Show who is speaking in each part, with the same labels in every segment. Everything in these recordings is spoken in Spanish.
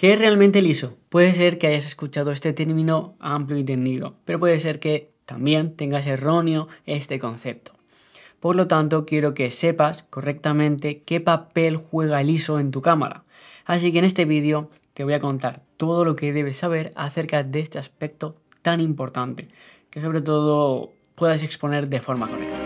Speaker 1: ¿Qué es realmente ISO? Puede ser que hayas escuchado este término amplio y tendido, pero puede ser que también tengas erróneo este concepto. Por lo tanto, quiero que sepas correctamente qué papel juega el ISO en tu cámara. Así que en este vídeo te voy a contar todo lo que debes saber acerca de este aspecto tan importante, que sobre todo puedas exponer de forma correcta.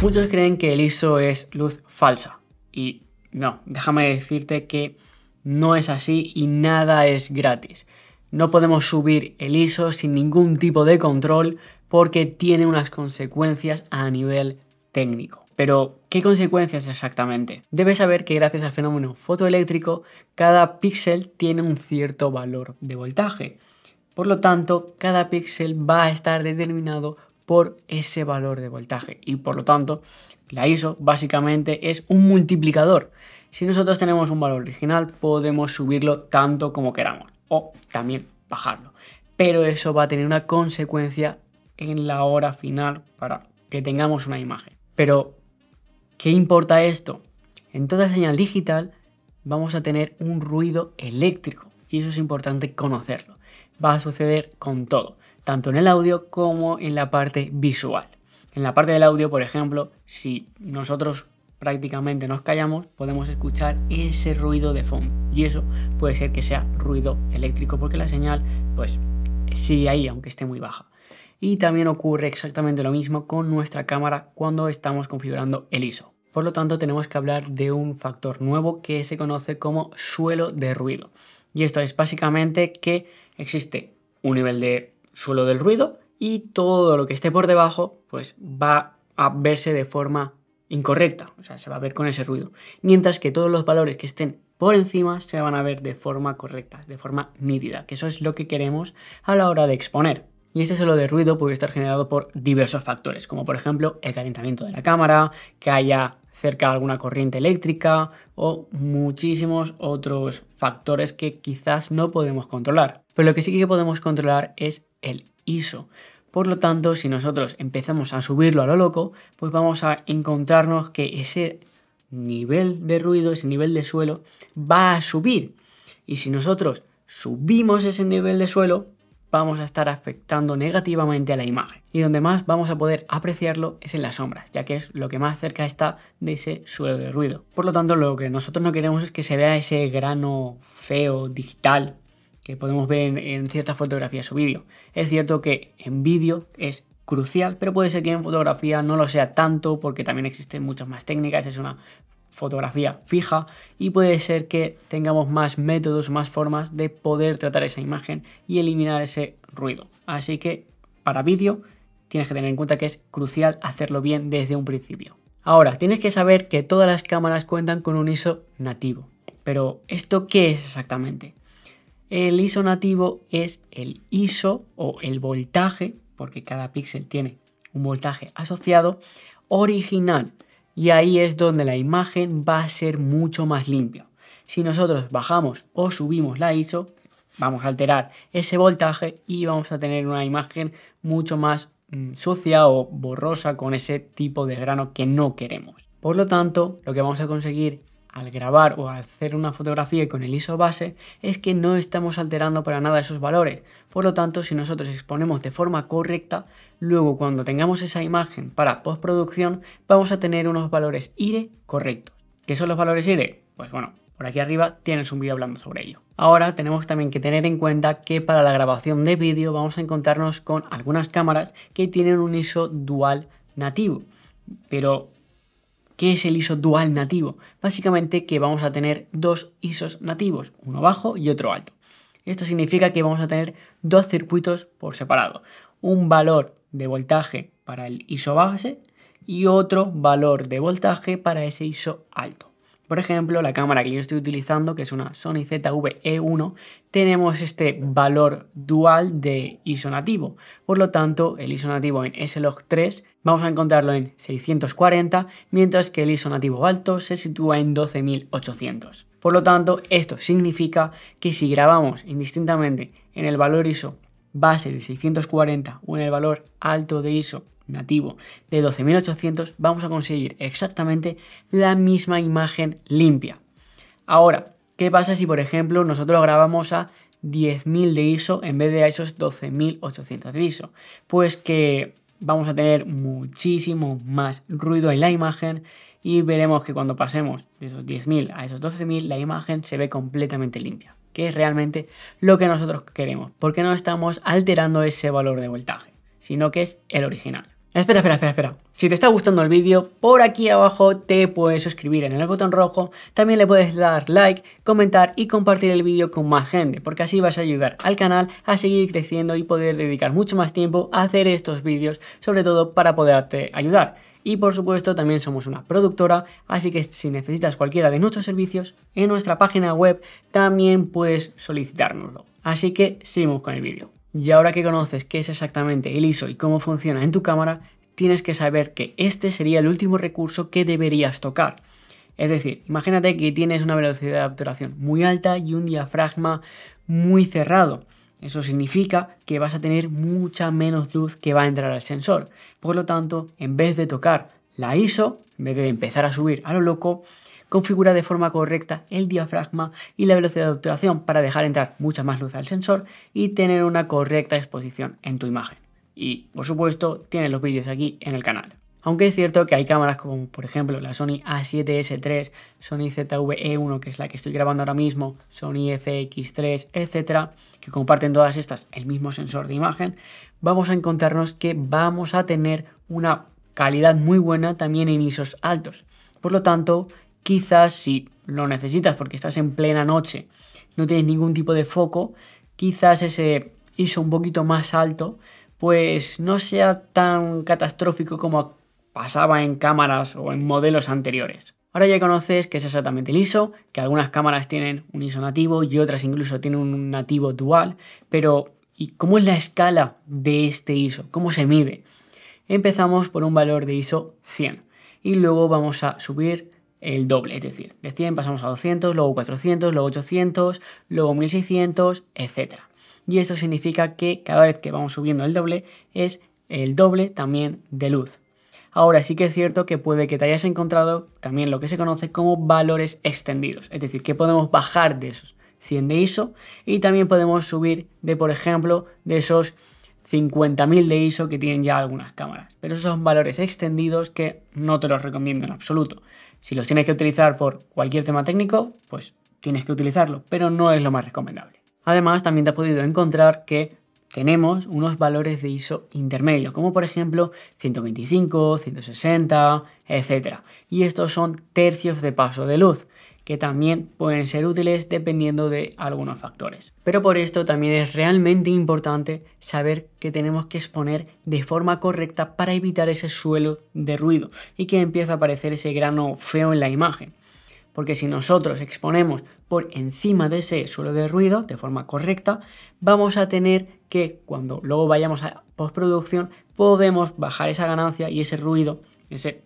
Speaker 1: Muchos creen que el ISO es luz falsa y no, déjame decirte que no es así y nada es gratis. No podemos subir el ISO sin ningún tipo de control porque tiene unas consecuencias a nivel técnico. Pero, ¿qué consecuencias exactamente? Debes saber que gracias al fenómeno fotoeléctrico, cada píxel tiene un cierto valor de voltaje. Por lo tanto, cada píxel va a estar determinado por ese valor de voltaje. Y por lo tanto, la ISO básicamente es un multiplicador. Si nosotros tenemos un valor original, podemos subirlo tanto como queramos o también bajarlo. Pero eso va a tener una consecuencia en la hora final para que tengamos una imagen. Pero, ¿qué importa esto? En toda señal digital vamos a tener un ruido eléctrico y eso es importante conocerlo. Va a suceder con todo tanto en el audio como en la parte visual. En la parte del audio, por ejemplo, si nosotros prácticamente nos callamos, podemos escuchar ese ruido de fondo. Y eso puede ser que sea ruido eléctrico porque la señal pues sigue ahí aunque esté muy baja. Y también ocurre exactamente lo mismo con nuestra cámara cuando estamos configurando el ISO. Por lo tanto, tenemos que hablar de un factor nuevo que se conoce como suelo de ruido. Y esto es básicamente que existe un nivel de suelo del ruido y todo lo que esté por debajo pues va a verse de forma incorrecta, o sea, se va a ver con ese ruido, mientras que todos los valores que estén por encima se van a ver de forma correcta, de forma nítida, que eso es lo que queremos a la hora de exponer. Y este suelo de ruido puede estar generado por diversos factores, como por ejemplo el calentamiento de la cámara, que haya cerca de alguna corriente eléctrica o muchísimos otros factores que quizás no podemos controlar. Pero lo que sí que podemos controlar es el ISO. Por lo tanto, si nosotros empezamos a subirlo a lo loco, pues vamos a encontrarnos que ese nivel de ruido, ese nivel de suelo, va a subir. Y si nosotros subimos ese nivel de suelo, vamos a estar afectando negativamente a la imagen. Y donde más vamos a poder apreciarlo es en las sombras, ya que es lo que más cerca está de ese suelo de ruido. Por lo tanto, lo que nosotros no queremos es que se vea ese grano feo, digital, que podemos ver en, ciertas fotografías o vídeo. Es cierto que en vídeo es crucial, pero puede ser que en fotografía no lo sea tanto porque también existen muchas más técnicas, es una fotografía fija y puede ser que tengamos más métodos, más formas de poder tratar esa imagen y eliminar ese ruido. Así que para vídeo tienes que tener en cuenta que es crucial hacerlo bien desde un principio. Ahora, tienes que saber que todas las cámaras cuentan con un ISO nativo. Pero, ¿esto qué es exactamente? El ISO nativo es el ISO o el voltaje, porque cada píxel tiene un voltaje asociado, original y ahí es donde la imagen va a ser mucho más limpia. Si nosotros bajamos o subimos la ISO, vamos a alterar ese voltaje y vamos a tener una imagen mucho más mm, sucia o borrosa con ese tipo de grano que no queremos. Por lo tanto, lo que vamos a conseguir al grabar o hacer una fotografía con el ISO base es que no estamos alterando para nada esos valores. Por lo tanto, si nosotros exponemos de forma correcta, luego cuando tengamos esa imagen para postproducción, vamos a tener unos valores IRE correctos. ¿Qué son los valores IRE? Pues bueno, por aquí arriba tienes un vídeo hablando sobre ello. Ahora tenemos también que tener en cuenta que para la grabación de vídeo vamos a encontrarnos con algunas cámaras que tienen un ISO dual nativo. Pero ¿Qué es el ISO dual nativo? Básicamente que vamos a tener dos ISOs nativos, uno bajo y otro alto. Esto significa que vamos a tener dos circuitos por separado. Un valor de voltaje para el ISO base y otro valor de voltaje para ese ISO alto. Por ejemplo, la cámara que yo estoy utilizando, que es una Sony ZV-E1, tenemos este valor dual de ISO nativo. Por lo tanto, el ISO nativo en S-Log3 vamos a encontrarlo en 640, mientras que el ISO nativo alto se sitúa en 12800. Por lo tanto, esto significa que si grabamos indistintamente en el valor ISO base de 640 o en el valor alto de ISO nativo de 12.800 vamos a conseguir exactamente la misma imagen limpia. Ahora, ¿qué pasa si por ejemplo nosotros grabamos a 10.000 de ISO en vez de a esos 12.800 de ISO? Pues que vamos a tener muchísimo más ruido en la imagen y veremos que cuando pasemos de esos 10.000 a esos 12.000 la imagen se ve completamente limpia, que es realmente lo que nosotros queremos, porque no estamos alterando ese valor de voltaje, sino que es el original. Espera, espera, espera, espera. Si te está gustando el vídeo, por aquí abajo te puedes suscribir en el botón rojo, también le puedes dar like, comentar y compartir el vídeo con más gente, porque así vas a ayudar al canal a seguir creciendo y poder dedicar mucho más tiempo a hacer estos vídeos, sobre todo para poderte ayudar. Y por supuesto también somos una productora, así que si necesitas cualquiera de nuestros servicios, en nuestra página web también puedes solicitárnoslo. Así que seguimos con el vídeo. Y ahora que conoces qué es exactamente el ISO y cómo funciona en tu cámara, tienes que saber que este sería el último recurso que deberías tocar. Es decir, imagínate que tienes una velocidad de obturación muy alta y un diafragma muy cerrado. Eso significa que vas a tener mucha menos luz que va a entrar al sensor. Por lo tanto, en vez de tocar la ISO, en vez de empezar a subir a lo loco, configura de forma correcta el diafragma y la velocidad de obturación para dejar entrar mucha más luz al sensor y tener una correcta exposición en tu imagen. Y por supuesto, tienes los vídeos aquí en el canal. Aunque es cierto que hay cámaras como por ejemplo la Sony A7S3, Sony ZV-E1 que es la que estoy grabando ahora mismo, Sony FX3, etcétera, que comparten todas estas el mismo sensor de imagen, vamos a encontrarnos que vamos a tener una calidad muy buena también en ISOs altos. Por lo tanto, quizás si lo necesitas porque estás en plena noche, no tienes ningún tipo de foco, quizás ese ISO un poquito más alto, pues no sea tan catastrófico como pasaba en cámaras o en modelos anteriores. Ahora ya conoces que es exactamente el ISO, que algunas cámaras tienen un ISO nativo y otras incluso tienen un nativo dual, pero ¿y cómo es la escala de este ISO? ¿Cómo se mide? Empezamos por un valor de ISO 100 y luego vamos a subir el doble, es decir, de 100 pasamos a 200, luego 400, luego 800, luego 1600, etc. Y eso significa que cada vez que vamos subiendo el doble es el doble también de luz. Ahora sí que es cierto que puede que te hayas encontrado también lo que se conoce como valores extendidos, es decir, que podemos bajar de esos 100 de ISO y también podemos subir de, por ejemplo, de esos 50.000 de ISO que tienen ya algunas cámaras. Pero esos son valores extendidos que no te los recomiendo en absoluto. Si los tienes que utilizar por cualquier tema técnico, pues tienes que utilizarlo, pero no es lo más recomendable. Además, también te has podido encontrar que tenemos unos valores de ISO intermedio, como por ejemplo 125, 160, etc. Y estos son tercios de paso de luz que también pueden ser útiles dependiendo de algunos factores. Pero por esto también es realmente importante saber que tenemos que exponer de forma correcta para evitar ese suelo de ruido y que empiece a aparecer ese grano feo en la imagen. Porque si nosotros exponemos por encima de ese suelo de ruido de forma correcta, vamos a tener que cuando luego vayamos a postproducción podemos bajar esa ganancia y ese ruido, ese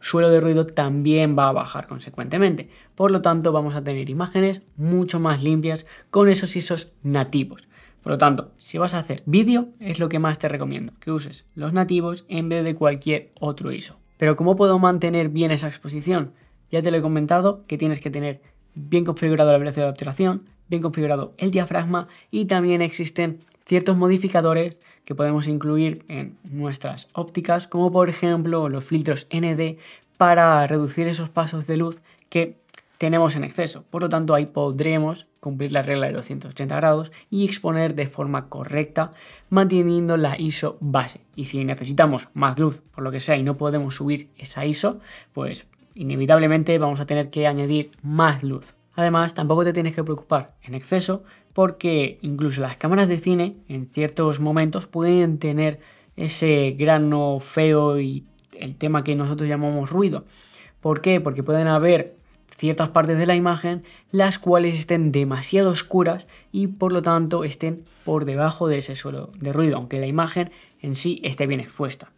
Speaker 1: suelo de ruido también va a bajar consecuentemente. Por lo tanto, vamos a tener imágenes mucho más limpias con esos ISOs nativos. Por lo tanto, si vas a hacer vídeo, es lo que más te recomiendo, que uses los nativos en vez de cualquier otro ISO. Pero ¿cómo puedo mantener bien esa exposición? Ya te lo he comentado que tienes que tener bien configurado la velocidad de obturación, bien configurado el diafragma y también existen ciertos modificadores que podemos incluir en nuestras ópticas, como por ejemplo los filtros ND para reducir esos pasos de luz que tenemos en exceso. Por lo tanto, ahí podremos cumplir la regla de los 180 grados y exponer de forma correcta manteniendo la ISO base. Y si necesitamos más luz por lo que sea y no podemos subir esa ISO, pues inevitablemente vamos a tener que añadir más luz. Además, tampoco te tienes que preocupar en exceso porque incluso las cámaras de cine en ciertos momentos pueden tener ese grano feo y el tema que nosotros llamamos ruido. ¿Por qué? Porque pueden haber ciertas partes de la imagen las cuales estén demasiado oscuras y por lo tanto estén por debajo de ese suelo de ruido, aunque la imagen en sí esté bien expuesta.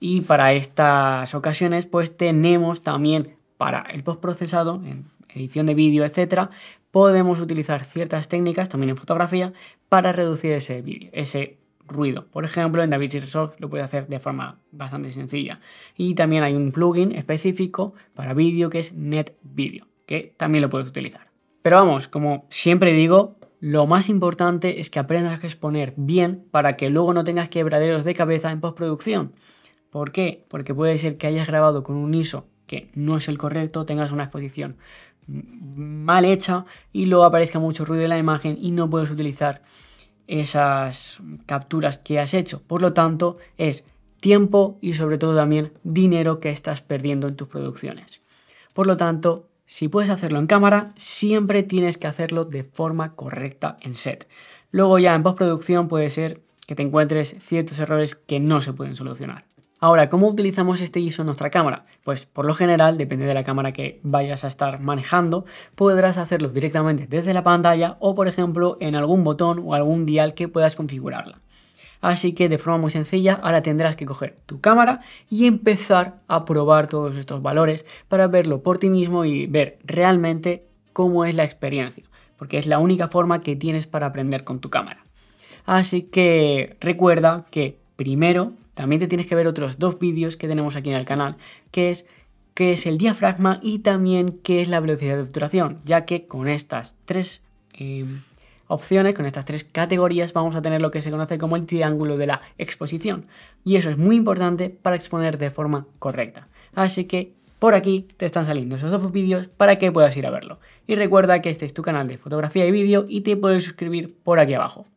Speaker 1: Y para estas ocasiones pues tenemos también para el postprocesado, en edición de vídeo, etcétera, podemos utilizar ciertas técnicas también en fotografía para reducir ese vídeo, ese ruido. Por ejemplo, en DaVinci Resolve lo puede hacer de forma bastante sencilla. Y también hay un plugin específico para vídeo que es Net Video, que también lo puedes utilizar. Pero vamos, como siempre digo, lo más importante es que aprendas a exponer bien para que luego no tengas quebraderos de cabeza en postproducción. ¿Por qué? Porque puede ser que hayas grabado con un ISO que no es el correcto, tengas una exposición mal hecha y luego aparezca mucho ruido en la imagen y no puedes utilizar esas capturas que has hecho. Por lo tanto, es tiempo y sobre todo también dinero que estás perdiendo en tus producciones. Por lo tanto, si puedes hacerlo en cámara, siempre tienes que hacerlo de forma correcta en set. Luego ya en postproducción puede ser que te encuentres ciertos errores que no se pueden solucionar. Ahora, ¿cómo utilizamos este ISO en nuestra cámara? Pues por lo general, depende de la cámara que vayas a estar manejando, podrás hacerlo directamente desde la pantalla o por ejemplo en algún botón o algún dial que puedas configurarla. Así que de forma muy sencilla, ahora tendrás que coger tu cámara y empezar a probar todos estos valores para verlo por ti mismo y ver realmente cómo es la experiencia, porque es la única forma que tienes para aprender con tu cámara. Así que recuerda que primero también te tienes que ver otros dos vídeos que tenemos aquí en el canal, que es qué es el diafragma y también qué es la velocidad de obturación, ya que con estas tres em, opciones, con estas tres categorías, vamos a tener lo que se conoce como el triángulo de la exposición. Y eso es muy importante para exponer de forma correcta. Así que por aquí te están saliendo esos dos vídeos para que puedas ir a verlo. Y recuerda que este es tu canal de fotografía y vídeo y te puedes suscribir por aquí abajo.